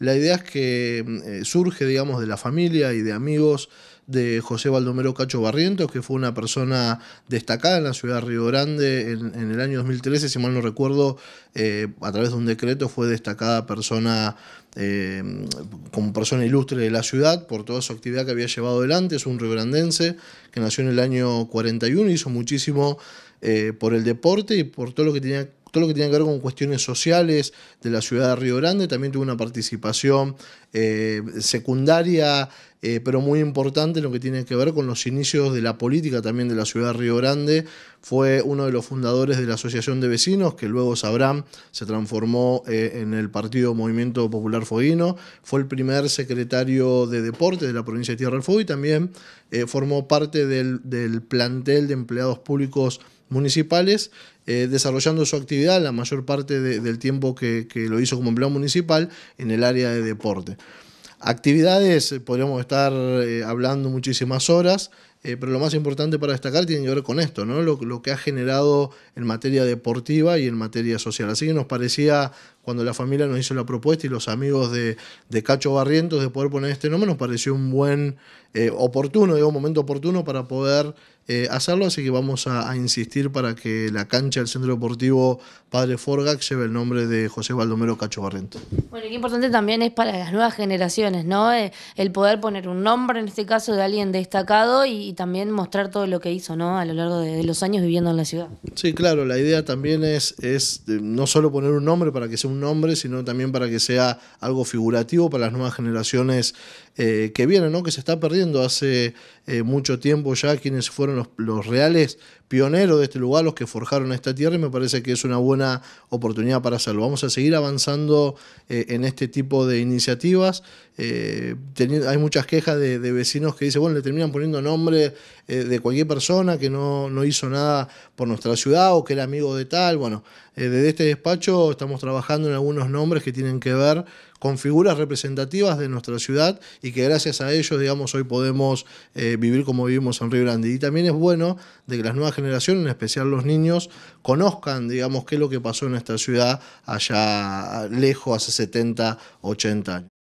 La idea es que mm, eh, surge, digamos, de la familia y de amigos de José Baldomero Cacho Barrientos, que fue una persona destacada en la ciudad de Río Grande en, el año 2013, si mal no recuerdo, eh, a través de un decreto fue destacada persona eh, como persona ilustre de la ciudad por toda su actividad que había llevado adelante. Es un riograndense que nació en el año 41 y hizo muchísimo por el deporte y por todo lo que tenía que todo lo que tiene que ver con cuestiones sociales de la ciudad de Río Grande. También tuvo una participación eh, secundaria, eh, pero muy importante en lo que tiene que ver con los inicios de la política también de la ciudad de Río Grande. Fue uno de los fundadores de la Asociación de Vecinos, que luego sabrán se transformó eh, en el Partido Movimiento Popular Fueguino. Fue el primer secretario de Deportes de la provincia de Tierra del Fuego y también formó parte del, del plantel de empleados públicos municipales, eh, desarrollando su actividad la mayor parte del tiempo que, lo hizo como empleado municipal en el área de deporte. Actividades, eh, podríamos estar eh, hablando muchísimas horas. Eh, pero lo más importante para destacar tiene que ver con esto, ¿no? Lo, que ha generado en materia deportiva y en materia social. Así que nos parecía, cuando la familia nos hizo la propuesta y los amigos de, de Cacho Barrientos de poder poner este nombre, nos pareció un buen, eh, oportuno, digo, un momento oportuno para poder eh, hacerlo. Así que vamos a, insistir para que la cancha del Centro Deportivo Padre Forgac lleve el nombre de José Baldomero Cacho Barrientos. Bueno, y qué importante también es para las nuevas generaciones, ¿no? el poder poner un nombre, en este caso, de alguien destacado y y también mostrar todo lo que hizo ¿no? a lo largo de, los años viviendo en la ciudad. Sí, claro, la idea también es, es eh, no solo poner un nombre para que sea un nombre, sino también para que sea algo figurativo para las nuevas generaciones eh, que vienen, ¿no? que se está perdiendo hace eh, mucho tiempo ya quienes fueron los, reales pioneros de este lugar, los que forjaron esta tierra, y me parece que es una buena oportunidad para hacerlo. Vamos a seguir avanzando en este tipo de iniciativas. hay muchas quejas de, vecinos que dicen, bueno, le terminan poniendo nombres eh, de cualquier persona que no, hizo nada por nuestra ciudad o que era amigo de tal. Bueno, eh, desde este despacho estamos trabajando en algunos nombres que tienen que ver con figuras representativas de nuestra ciudad y que gracias a ellos, digamos, hoy podemos eh, vivir como vivimos en Río Grande. Y también es bueno de que las nuevas generaciones, en especial los niños, conozcan, digamos, qué es lo que pasó en nuestra ciudad allá lejos, hace 70, 80 años.